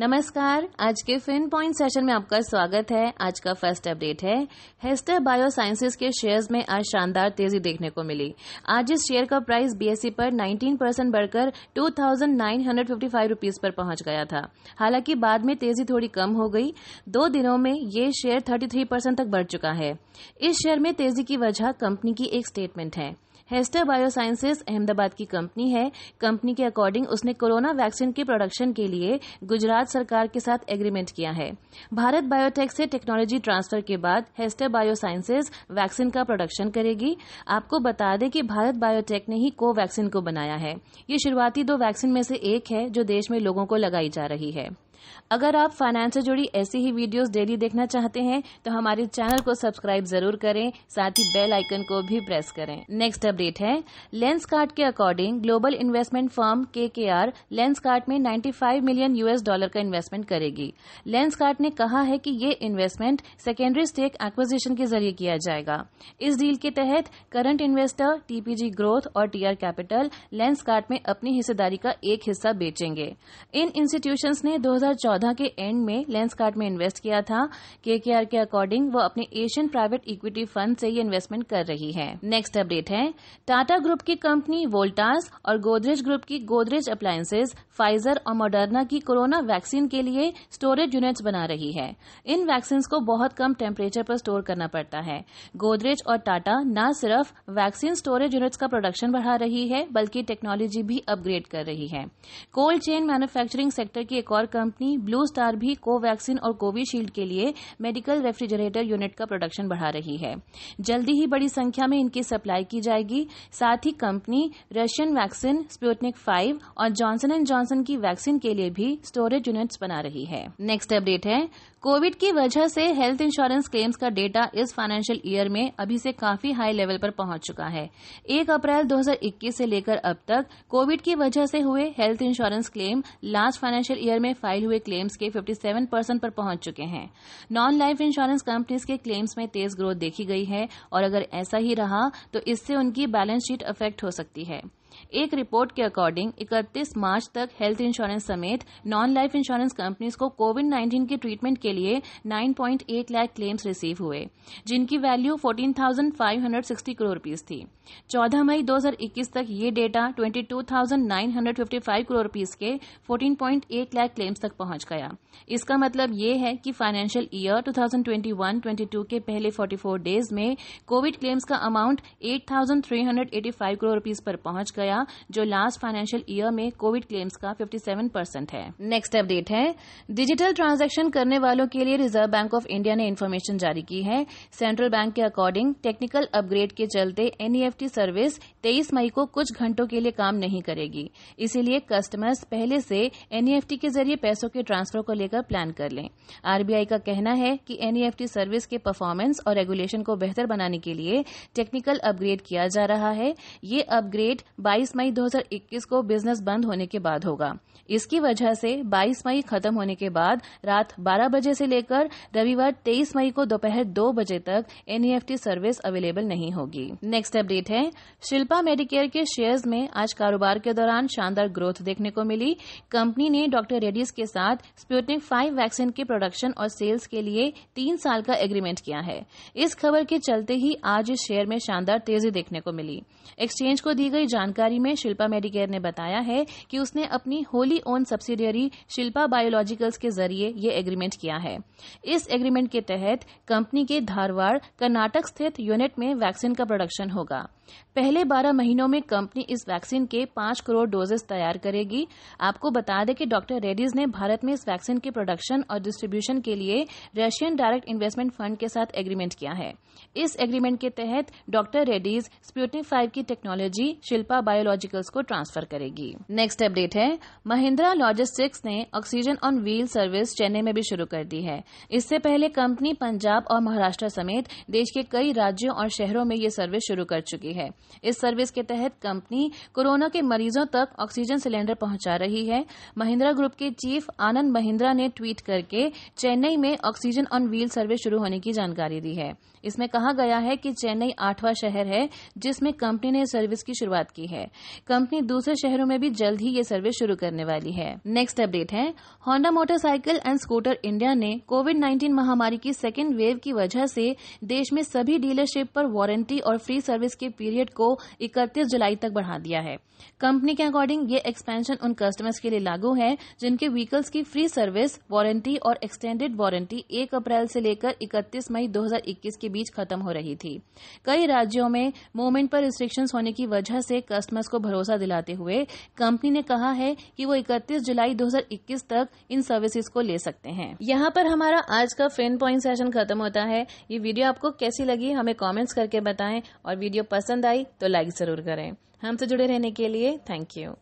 नमस्कार आज के फिन पॉइंट सेशन में आपका स्वागत है आज का फर्स्ट अपडेट है हेस्टर बायोसाइंसेस के शेयर्स में आज शानदार तेजी देखने को मिली आज इस शेयर का प्राइस बीएससी e पर 19 परसेंट बढ़कर 2,955 रुपीस पर पहुंच गया था हालांकि बाद में तेजी थोड़ी कम हो गई दो दिनों में ये शेयर 33 परसेंट तक बढ़ चुका है इस शेयर में तेजी की वजह कंपनी की एक स्टेटमेंट है हेस्टर बायोसाइंसेस अहमदाबाद की कंपनी है कंपनी के अकॉर्डिंग उसने कोरोना वैक्सीन के प्रोडक्शन के लिए गुजरात सरकार के साथ एग्रीमेंट किया है भारत बायोटेक से टेक्नोलॉजी ट्रांसफर के बाद हेस्टर बायोसाइंसेज वैक्सीन का प्रोडक्शन करेगी आपको बता दें कि भारत बायोटेक ने ही को वैक्सीन को बनाया है ये शुरुआती दो वैक्सीन में से एक है जो देश में लोगों को लगाई जा रही है अगर आप फाइनेंस से जुड़ी ऐसी ही वीडियोस डेली देखना चाहते हैं तो हमारे चैनल को सब्सक्राइब जरूर करें साथ ही बेल आइकन को भी प्रेस करें नेक्स्ट अपडेट है लेंस कार्ड के according global investment firm K K R Lenskart में 95 मिलियन यूएस डॉलर का इन्वेस्टमेंट करेगी लेंस कार्ड ने कहा है कि ये इन्वेस्टमेंट सेकेंडरी स्टेक एक्विजिशन के जरिए किया जाएगा इस डील के तहत करंट इन्वेस्टर टीपीजी ग्रोथ और टीआर कैपिटल लेंस कार्ड में अपनी हिस्सेदारी का एक हिस्सा बेचेंगे इन इंस्टीट्यूशन ने दो 2014 के एंड में लेंसकार्ट में इन्वेस्ट किया था केकेआर के अकॉर्डिंग वो अपने एशियन प्राइवेट इक्विटी फंड से ये इन्वेस्टमेंट कर रही है नेक्स्ट अपडेट है टाटा ग्रुप की कंपनी वोल्टास और गोदरेज ग्रुप की गोदरेज अप्लायसेज फाइजर और मॉडर्ना की कोरोना वैक्सीन के लिए स्टोरेज यूनिट्स बना रही है इन वैक्सीन को बहुत कम टेम्परेचर पर स्टोर करना पड़ता है गोदरेज और टाटा न सिर्फ वैक्सीन स्टोरेज यूनिट्स का प्रोडक्शन बढ़ा रही है बल्कि टेक्नोलॉजी भी अपग्रेड कर रही है कोल्ड चेन मैन्युफैक्चरिंग सेक्टर की एक और कंपनी कंपनी ब्लू स्टार भी कोवैक्सीन और कोविशील्ड के लिए मेडिकल रेफ्रिजरेटर यूनिट का प्रोडक्शन बढ़ा रही है जल्दी ही बड़ी संख्या में इनकी सप्लाई की जाएगी साथ ही company Russian vaccine Sputnik five और जॉनसन एंड जॉनसन की वैक्सीन के लिए भी स्टोरेज यूनिट्स बना रही है नेक्स्ट अपडेट है कोविड की वजह से हेल्थ इंश्योरेंस क्लेम्स का डेटा इस फाइनेंशियल ईयर में अभी से काफी हाई लेवल पर पहुंच चुका है एक अप्रैल 2021 से लेकर अब तक कोविड की वजह से हुए health insurance claim last financial year में फाइल हुए क्लेम्स के 57 परसेंट पर पहुंच चुके हैं नॉन लाइफ इंश्योरेंस कंपनीज के क्लेम्स में तेज ग्रोथ देखी गई है और अगर ऐसा ही रहा तो इससे उनकी बैलेंस शीट अफेक्ट हो सकती है एक रिपोर्ट के अकॉर्डिंग 31 मार्च तक हेल्थ इंश्योरेंस समेत नॉन लाइफ इंश्योरेंस कंपनीज को कोविड 19 के ट्रीटमेंट के लिए 9.8 लाख क्लेम्स रिसीव हुए जिनकी वैल्यू 14,560 करोड़ रुपीज थी 14 मई 2021 तक ये डेटा 22,955 करोड़ रुपीज के 14.8 लाख क्लेम्स तक पहुंच गया इसका मतलब ये है कि फाइनेंशियल ईयर 2021-22 के पहले 44 डेज में कोविड क्लेम्स का अमाउंट 8,385 करोड़ रूपीज पर पहुंच गया जो लास्ट फाइनेंशियल ईयर में कोविड क्लेम्स का 57 परसेंट है नेक्स्ट अपडेट है डिजिटल ट्रांजैक्शन करने वालों के लिए रिजर्व बैंक ऑफ इंडिया ने इन्फॉर्मेशन जारी की है सेंट्रल बैंक के अकॉर्डिंग टेक्निकल अपग्रेड के चलते एनईएफटी सर्विस e तेईस मई को कुछ घंटों के लिए काम नहीं करेगी इसीलिए कस्टमर्स पहले से एनईएफटी e के जरिए पैसों के ट्रांसफर को लेकर प्लान कर लें आरबीआई का कहना है कि एनईएफटी सर्विस e के परफॉर्मेंस और रेगुलेशन को बेहतर बनाने के लिए टेक्निकल अपग्रेड किया जा रहा है ये अपग्रेड 22 मई 2021 को बिजनेस बंद होने के बाद होगा इसकी वजह से 22 मई खत्म होने के बाद रात 12 बजे से लेकर रविवार 23 मई को दोपहर 2 बजे तक एनईएफटी सर्विस अवेलेबल नहीं होगी नेक्स्ट अपडेट है शिल्पा मेडिकेयर के शेयर्स में आज कारोबार के दौरान शानदार ग्रोथ देखने को मिली कंपनी ने डॉक्टर रेड्डीज के साथ स्प्यूटनिक फाइव वैक्सीन के प्रोडक्शन और सेल्स के लिए तीन साल का एग्रीमेंट किया है इस खबर के चलते ही आज इस शेयर में शानदार तेजी देखने को मिली एक्सचेंज को दी गई जानकारी जानकारी में शिल्पा मेडिकेयर ने बताया है कि उसने अपनी wholly owned subsidiary Shilpa biologicals के जरिए ये एग्रीमेंट किया है इस एग्रीमेंट के तहत कंपनी के धारवाड़ कर्नाटक स्थित यूनिट में वैक्सीन का प्रोडक्शन होगा पहले 12 महीनों में कंपनी इस वैक्सीन के 5 करोड़ डोजेस तैयार करेगी आपको बता दें कि डॉक्टर रेड्डीज ने भारत में इस वैक्सीन के प्रोडक्शन और डिस्ट्रीब्यूशन के लिए रशियन डायरेक्ट इन्वेस्टमेंट फंड के साथ एग्रीमेंट किया है इस एग्रीमेंट के तहत डॉक्टर रेड्डीज स्प्यूटनिक फाइव की टेक्नोलॉजी शिल्पा बायोलॉजिकल्स को ट्रांसफर करेगी नेक्स्ट अपडेट है महिंद्रा लॉजिस्टिक्स ने oxygen on wheel service Chennai में भी शुरू कर दी है इससे पहले कंपनी पंजाब और महाराष्ट्र समेत देश के कई राज्यों और शहरों में ये सर्विस शुरू कर चुकी है है इस सर्विस के तहत कंपनी कोरोना के मरीजों तक ऑक्सीजन सिलेंडर पहुंचा रही है महिंद्रा ग्रुप के चीफ आनंद महिंद्रा ने ट्वीट करके चेन्नई में ऑक्सीजन ऑन व्हील सर्विस शुरू होने की जानकारी दी है इसमें कहा गया है कि चेन्नई आठवां शहर है जिसमें कंपनी ने सर्विस की शुरुआत की है कंपनी दूसरे शहरों में भी जल्द ही ये सर्विस शुरू करने वाली है नेक्स्ट अपडेट है Honda motorcycle and scooter India ने कोविड 19 महामारी की सेकेंड वेव की वजह से देश में सभी डीलरशिप पर वारंटी और फ्री सर्विस के पीरियड को 31 जुलाई तक बढ़ा दिया है कंपनी के अकॉर्डिंग ये एक्सपेंशन उन कस्टमर्स के लिए लागू है जिनके व्हीकल्स की फ्री सर्विस वारंटी और एक्सटेंडेड वारंटी 1 अप्रैल से लेकर 31 मई 2021 के बीच खत्म हो रही थी कई राज्यों में मूवमेंट पर रिस्ट्रिक्शन होने की वजह से कस्टमर्स को भरोसा दिलाते हुए कंपनी ने कहा है कि वो 31 जुलाई 2021 तक इन सर्विसेज को ले सकते हैं यहाँ पर हमारा आज का फ्रेंड पॉइंट सेशन खत्म होता है ये वीडियो आपको कैसी लगी हमें कॉमेंट्स करके बताएं और वीडियो पसंद पसंद आई तो लाइक जरूर करें हमसे तो जुड़े रहने के लिए थैंक यू